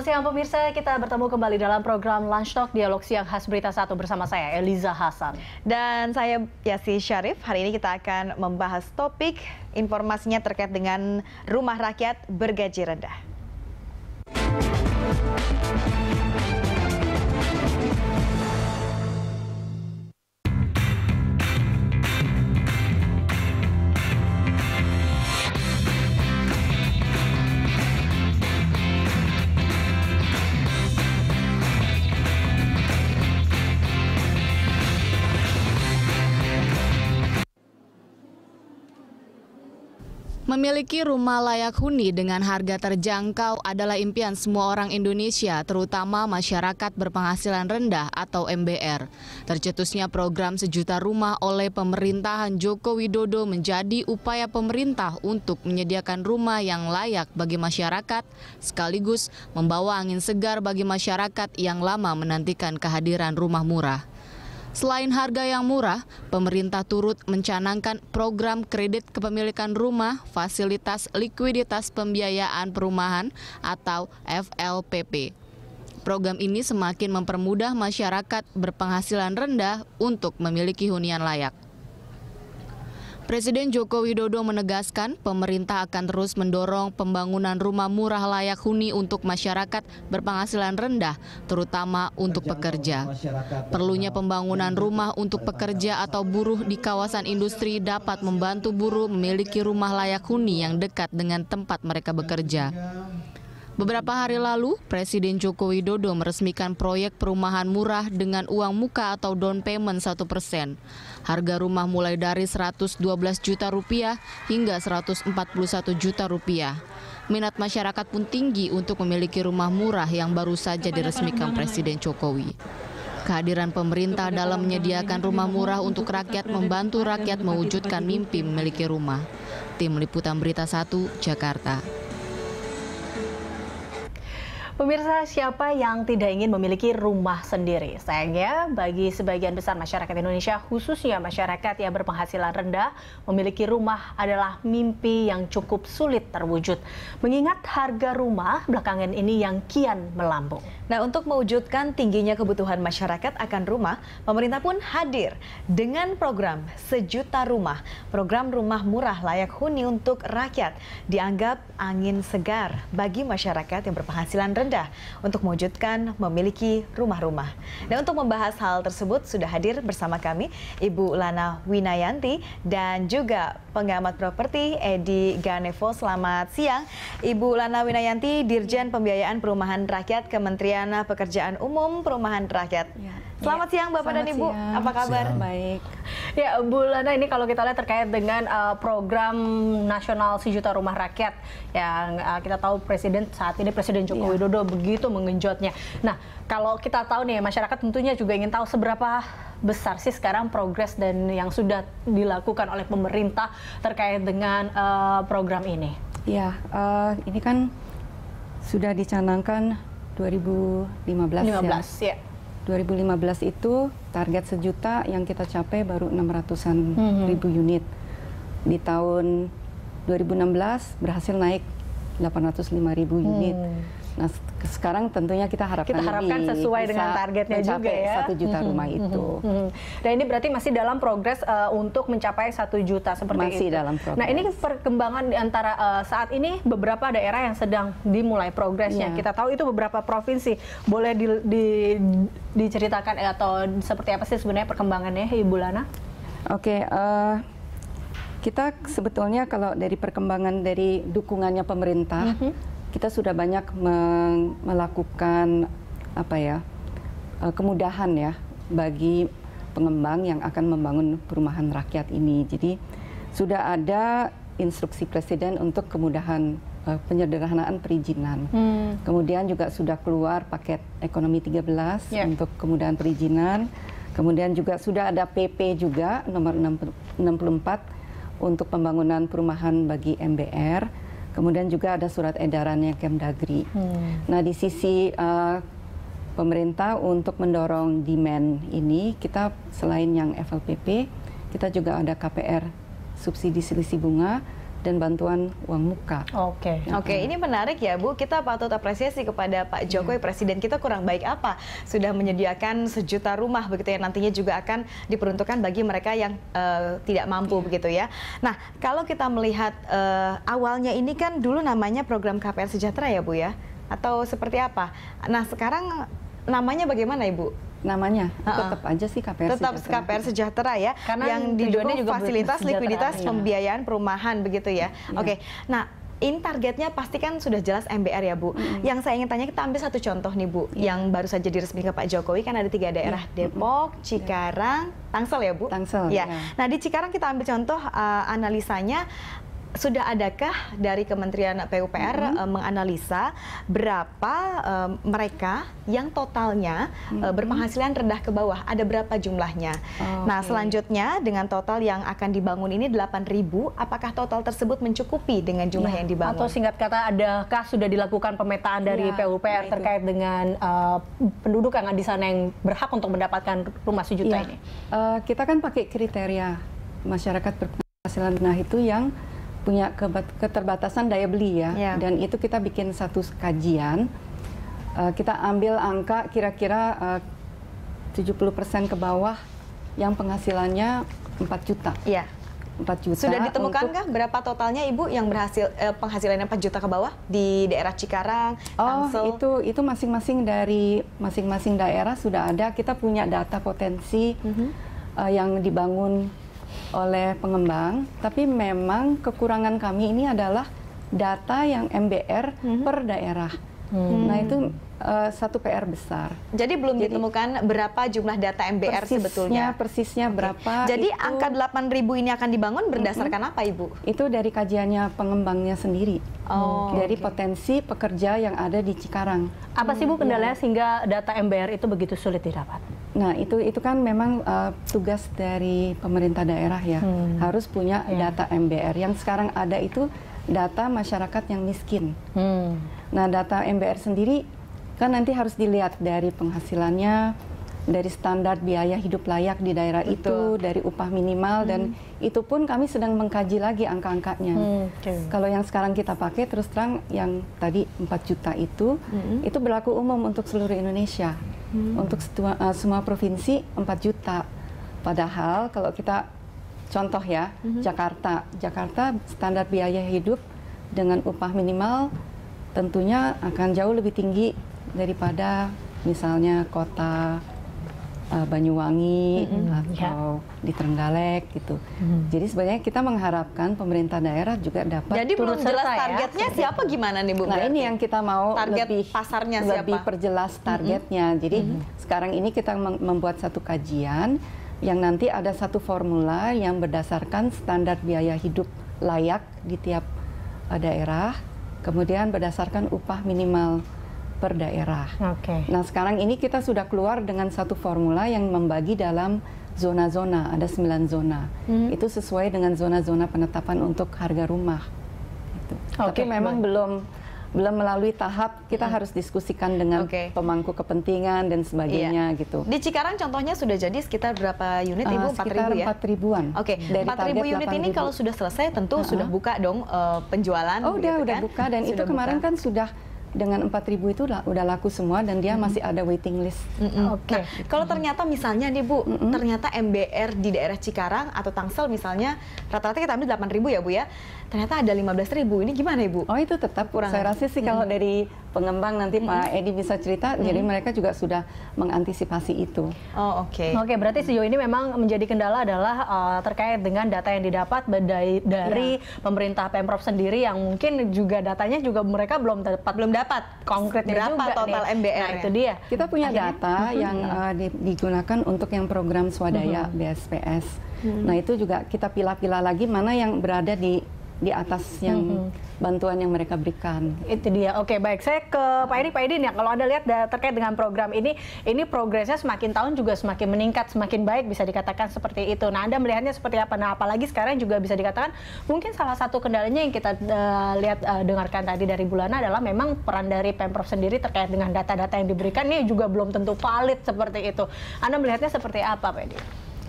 Selamat siang pemirsa, kita bertemu kembali dalam program Lunch Talk Dialog Siang Khas Berita Satu bersama saya Eliza Hasan. Dan saya Yasi Syarif, hari ini kita akan membahas topik informasinya terkait dengan rumah rakyat bergaji rendah. Memiliki rumah layak huni dengan harga terjangkau adalah impian semua orang Indonesia, terutama masyarakat berpenghasilan rendah atau MBR. Tercetusnya program sejuta rumah oleh pemerintahan Joko Widodo menjadi upaya pemerintah untuk menyediakan rumah yang layak bagi masyarakat, sekaligus membawa angin segar bagi masyarakat yang lama menantikan kehadiran rumah murah. Selain harga yang murah, pemerintah turut mencanangkan program kredit kepemilikan rumah fasilitas likuiditas pembiayaan perumahan atau FLPP. Program ini semakin mempermudah masyarakat berpenghasilan rendah untuk memiliki hunian layak. Presiden Joko Widodo menegaskan pemerintah akan terus mendorong pembangunan rumah murah layak huni untuk masyarakat berpenghasilan rendah, terutama untuk pekerja. Perlunya pembangunan rumah untuk pekerja atau buruh di kawasan industri dapat membantu buruh memiliki rumah layak huni yang dekat dengan tempat mereka bekerja. Beberapa hari lalu, Presiden Joko Widodo meresmikan proyek perumahan murah dengan uang muka atau down payment 1 persen. Harga rumah mulai dari 112 juta rupiah hingga 141 juta rupiah. Minat masyarakat pun tinggi untuk memiliki rumah murah yang baru saja diresmikan Presiden Jokowi. Kehadiran pemerintah dalam menyediakan rumah murah untuk rakyat membantu rakyat mewujudkan mimpi memiliki rumah. Tim Liputan Berita 1, Jakarta. Pemirsa, siapa yang tidak ingin memiliki rumah sendiri? Sayangnya, bagi sebagian besar masyarakat Indonesia, khususnya masyarakat yang berpenghasilan rendah, memiliki rumah adalah mimpi yang cukup sulit terwujud. Mengingat harga rumah belakangan ini yang kian melambung. Nah, untuk mewujudkan tingginya kebutuhan masyarakat akan rumah, pemerintah pun hadir dengan program Sejuta Rumah. Program rumah murah layak huni untuk rakyat dianggap angin segar bagi masyarakat yang berpenghasilan rendah anda untuk mewujudkan memiliki rumah-rumah. Dan untuk membahas hal tersebut sudah hadir bersama kami Ibu Lana Winayanti dan juga pengamat properti Edi Ganevo. Selamat siang. Ibu Lana Winayanti, Dirjen Pembiayaan Perumahan Rakyat Kementerian Pekerjaan Umum Perumahan Rakyat. Ya. Selamat ya. siang Bapak Selamat dan Ibu, siang. apa kabar? Siang. Baik. Ya Bu Lana ini kalau kita lihat terkait dengan uh, program nasional sejuta rumah rakyat yang uh, kita tahu Presiden saat ini Presiden Joko ya. Widodo begitu mengenjotnya. Nah kalau kita tahu nih masyarakat tentunya juga ingin tahu seberapa besar sih sekarang progres dan yang sudah dilakukan oleh pemerintah terkait dengan uh, program ini? Ya, uh, ini kan sudah dicanangkan 2015 15, ya. ya. 2015 itu target sejuta yang kita capai baru 600-an mm -hmm. ribu unit. Di tahun 2016 berhasil naik 805 ribu unit. Mm. Nah sekarang tentunya kita harapkan kita harapkan sesuai dengan targetnya juga ya. Satu juta hmm, rumah hmm, itu. Hmm, nah ini berarti masih dalam progres uh, untuk mencapai satu juta seperti masih itu. Masih dalam progres. Nah ini perkembangan di antara uh, saat ini beberapa daerah yang sedang dimulai progresnya. Yeah. Kita tahu itu beberapa provinsi. Boleh di, di, diceritakan eh, atau seperti apa sih sebenarnya perkembangannya Ibu Lana? Oke. Okay, uh, kita sebetulnya kalau dari perkembangan dari dukungannya pemerintah. Mm -hmm kita sudah banyak melakukan apa ya eh, kemudahan ya bagi pengembang yang akan membangun perumahan rakyat ini. Jadi sudah ada instruksi presiden untuk kemudahan eh, penyederhanaan perizinan. Hmm. Kemudian juga sudah keluar paket ekonomi 13 yeah. untuk kemudahan perizinan. Kemudian juga sudah ada PP juga nomor 64 untuk pembangunan perumahan bagi MBR Kemudian juga ada surat edarannya Kemdagri. Hmm. Nah, di sisi uh, pemerintah untuk mendorong demand ini, kita selain yang FLPP, kita juga ada KPR subsidi selisih bunga dan bantuan uang muka. Oke, okay. Gitu. oke, okay. ini menarik ya Bu. Kita patut apresiasi kepada Pak iya. Jokowi yeah. Presiden kita kurang baik apa sudah menyediakan sejuta rumah begitu ya nantinya juga akan diperuntukkan bagi mereka yang uh, tidak mampu yeah. begitu ya. Nah, kalau kita melihat uh, awalnya ini kan dulu namanya program KPR Sejahtera ya Bu ya atau seperti apa? Nah, sekarang namanya bagaimana Ibu? namanya uh-uh. tetap aja sih KPR tetap sejahtera. KPR sejahtera ya Karena yang didukung juga fasilitas likuiditas ya. pembiayaan perumahan begitu ya. ya. Oke. Okay. Nah, ini targetnya pasti kan sudah jelas MBR ya Bu. Mm. Yang saya ingin tanya kita ambil satu contoh nih Bu, yeah. yang baru saja diresmikan ke Pak Jokowi kan ada tiga iya. daerah yeah. Depok, iya. Cikarang, yeah. Tangsel ya Bu. Tangsel. Ya. Yeah. Nah di Cikarang kita ambil contoh uh, analisanya sudah adakah dari Kementerian PUPR mm -hmm. Eh, menganalisa berapa uh, mereka yang totalnya mm -hmm. uh, berpenghasilan rendah ke bawah ada berapa jumlahnya? Oh, nah, okay. selanjutnya dengan total yang akan dibangun ini 8.000, apakah total tersebut mencukupi dengan jumlah yeah. yang dibangun? Atau singkat kata adakah sudah dilakukan pemetaan dari yeah, PUPR nah terkait dengan uh, penduduk yang ada di sana yang berhak untuk mendapatkan rumah sejuta yeah. ini? Uh, kita kan pakai kriteria masyarakat berpenghasilan rendah itu yang punya keterbatasan daya beli ya, ya. dan itu kita bikin satu kajian. Uh, kita ambil angka kira-kira eh, uh, 70% ke bawah yang penghasilannya 4 juta. ya. 4 juta. Sudah ditemukan untuk... kah berapa totalnya Ibu yang berhasil eh, penghasilannya 4 juta ke bawah di daerah Cikarang, Oh, itu itu masing-masing dari masing-masing daerah sudah ada kita punya data potensi mm -hmm. uh, yang dibangun oleh pengembang, tapi memang kekurangan kami ini adalah data yang MBR hmm. per daerah. Hmm. Nah itu uh, satu PR besar. Jadi belum Jadi, ditemukan berapa jumlah data MBR persisnya, sebetulnya? Persisnya okay. berapa? Jadi itu, angka 8.000 ini akan dibangun hmm. berdasarkan -hmm. apa Ibu? Itu dari kajiannya pengembangnya sendiri. Oh, dari okay. potensi pekerja yang ada di Cikarang. Apa sih Bu hmm. kendalanya sehingga data MBR itu begitu sulit didapat? Nah, itu itu kan memang uh, tugas dari pemerintah daerah ya. Hmm. Harus punya yeah. data MBR. Yang sekarang ada itu data masyarakat yang miskin. Hmm. Nah, data MBR sendiri kan nanti harus dilihat dari penghasilannya, dari standar biaya hidup layak di daerah Betul. itu, dari upah minimal hmm. dan itu pun kami sedang mengkaji lagi angka-angkanya. Hmm, okay. Kalau yang sekarang kita pakai terus terang yang tadi 4 juta itu hmm. itu berlaku umum untuk seluruh Indonesia hmm. untuk setua, uh, semua provinsi 4 juta. Padahal kalau kita contoh ya hmm. Jakarta, Jakarta standar biaya hidup dengan upah minimal tentunya akan jauh lebih tinggi daripada misalnya kota uh, Banyuwangi mm -hmm. atau yeah. di Trenggalek gitu. Mm -hmm. Jadi sebenarnya kita mengharapkan pemerintah daerah juga dapat Jadi belum jelas ya. targetnya ya. siapa gimana nih Bu? Nah, ini yang kita mau target lebih pasarnya siapa? Lebih perjelas targetnya. Mm -hmm. Jadi mm -hmm. sekarang ini kita membuat satu kajian yang nanti ada satu formula yang berdasarkan standar biaya hidup layak di tiap eh, daerah, kemudian berdasarkan upah minimal per daerah. Okay. Nah sekarang ini kita sudah keluar dengan satu formula yang membagi dalam zona-zona, ada 9 zona. Hmm. Itu sesuai dengan zona-zona penetapan untuk harga rumah. Gitu. Okay. Tapi memang belum belum melalui tahap kita hmm. harus diskusikan dengan okay. pemangku kepentingan dan sebagainya iya. gitu. Di Cikarang contohnya sudah jadi sekitar berapa unit uh, Ibu? 4 ribu ya? 4 ribuan. Oke, okay. Dari 4 ribu unit ini kalau sudah selesai tentu uh -huh. sudah buka dong uh, penjualan. Oh gitu udah, gitu udah buka dan sudah itu kemarin buka. kan sudah dengan 4000 itu udah, laku semua dan dia masih ada waiting list. Mm -hmm. okay. Nah, gitu. kalau ternyata misalnya nih Bu, mm -hmm. ternyata MBR di daerah Cikarang atau Tangsel misalnya rata-rata kita ambil 8000 ya Bu ya ternyata ada 15 ribu. Ini gimana Ibu? Oh itu tetap kurang. Saya rasa sih hmm. kalau dari pengembang nanti hmm. Pak Edi bisa cerita, hmm. jadi mereka juga sudah mengantisipasi itu. Oh oke. Okay. Oke okay, berarti sejauh ini memang menjadi kendala adalah uh, terkait dengan data yang didapat dari, ya. pemerintah Pemprov sendiri yang mungkin juga datanya juga mereka belum dapat belum dapat konkretnya Berapa juga total nih. MBR? Nah ya? itu dia. Kita punya Akhirnya, data yang uh, digunakan untuk yang program swadaya uh BSPS. Hmm. Nah itu juga kita pilah-pilah lagi mana yang berada di di atas yang -hmm. bantuan yang mereka berikan. Itu dia. Oke, baik. Saya ke Pak Edi. Pak Edi, ya, kalau Anda lihat eh, terkait dengan program ini, ini progresnya semakin tahun juga semakin meningkat, semakin baik bisa dikatakan seperti itu. Nah, Anda melihatnya seperti apa? Nah, apalagi sekarang juga bisa dikatakan mungkin salah satu kendalanya yang kita uh, lihat uh, dengarkan tadi dari Bulana adalah memang peran dari Pemprov sendiri terkait dengan data-data yang diberikan ini juga belum tentu valid seperti itu. Anda melihatnya seperti apa, Pak Edi?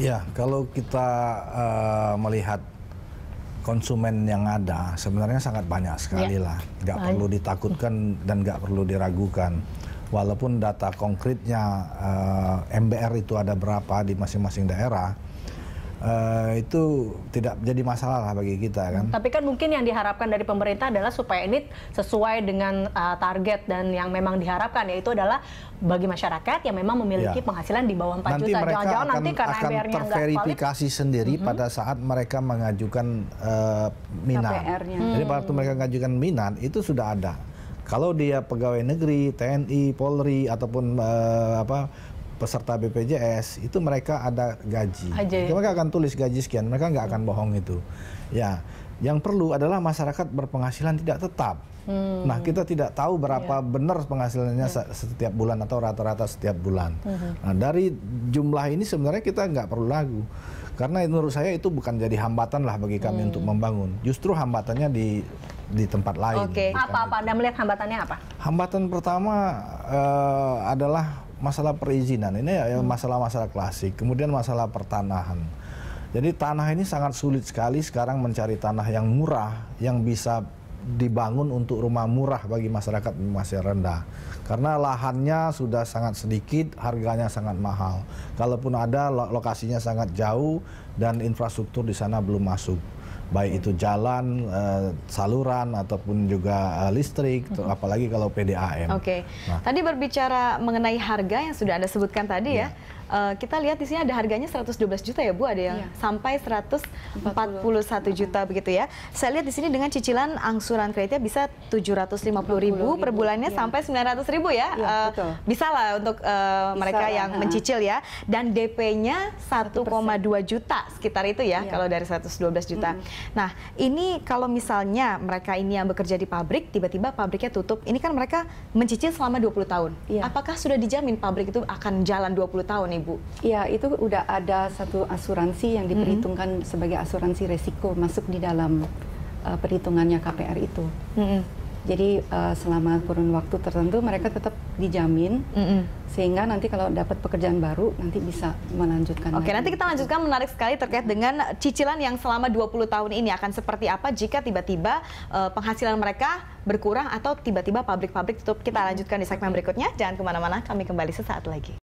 Ya, kalau kita uh, melihat konsumen yang ada sebenarnya sangat banyak sekali ya. lah. Nggak Baik. perlu ditakutkan dan nggak perlu diragukan. Walaupun data konkretnya uh, eh, MBR itu ada berapa di masing-masing daerah, uh, itu tidak jadi masalah lah bagi kita kan. Tapi kan mungkin yang diharapkan dari pemerintah adalah supaya ini sesuai dengan uh, target dan yang memang diharapkan yaitu adalah bagi masyarakat yang memang memiliki ya. penghasilan di bawah 4 nanti juta. Jangan-jangan nanti mereka akan mbr terverifikasi sendiri mm -hmm. pada saat mereka mengajukan uh, minat. Hmm. Jadi waktu mereka mengajukan minat itu sudah ada. Kalau dia pegawai negeri, TNI, Polri ataupun uh, apa peserta BPJS itu mereka ada gaji. Mereka akan tulis gaji sekian, mereka nggak akan bohong itu. Ya, yang perlu adalah masyarakat berpenghasilan tidak tetap. Hmm. Nah, kita tidak tahu berapa yeah. benar penghasilannya yeah. Iya. setiap bulan atau rata-rata setiap bulan. Mm -hmm. Nah, dari jumlah ini sebenarnya kita nggak perlu lagu. Karena menurut saya itu bukan jadi hambatan lah bagi kami hmm. untuk membangun. Justru hambatannya di di tempat lain. Oke, okay. apa-apa Anda melihat hambatannya apa? Hambatan pertama uh, adalah masalah perizinan ini ya, ya hmm. masalah-masalah klasik, kemudian masalah pertanahan. Jadi tanah ini sangat sulit sekali sekarang mencari tanah yang murah yang bisa dibangun untuk rumah murah bagi masyarakat masih rendah. Karena lahannya sudah sangat sedikit, harganya sangat mahal. Kalaupun ada lokasinya sangat jauh dan infrastruktur di sana belum masuk baik itu jalan, uh, saluran ataupun juga uh, listrik, mm -hmm. apalagi kalau PDAM. Oke. Okay. Nah. Tadi berbicara mengenai harga yang sudah Anda sebutkan tadi yeah. ya iya uh, kita lihat di sini ada harganya 112 juta ya Bu, ada yang iya. sampai 141 juta begitu ya. Saya lihat di sini dengan cicilan angsuran kreditnya bisa 750 ribu per bulannya iya. sampai 900 ribu ya. Iya, uh, Bisa lah untuk uh, bisa mereka yang ha. mencicil ya. Dan DP-nya 1,2 juta sekitar itu ya iya. kalau dari 112 juta. Mm -hmm. Nah ini kalau misalnya mereka ini yang bekerja di pabrik, tiba-tiba pabriknya tutup. Ini kan mereka mencicil selama 20 tahun. Iya. Apakah sudah dijamin pabrik itu akan jalan 20 tahun nih Ibu? Ya, itu udah ada satu asuransi yang diperhitungkan mm -hmm. sebagai asuransi resiko masuk di dalam uh, perhitungannya KPR itu. Mm -hmm. Jadi uh, selama kurun waktu tertentu mereka tetap dijamin mm -hmm. sehingga nanti kalau dapat pekerjaan baru nanti bisa melanjutkan. Oke, lagi. nanti kita lanjutkan menarik sekali terkait dengan cicilan yang selama 20 tahun ini akan seperti apa jika tiba-tiba uh, penghasilan mereka berkurang atau tiba-tiba pabrik-pabrik tutup. Kita lanjutkan di segmen berikutnya. Jangan kemana-mana, kami kembali sesaat lagi.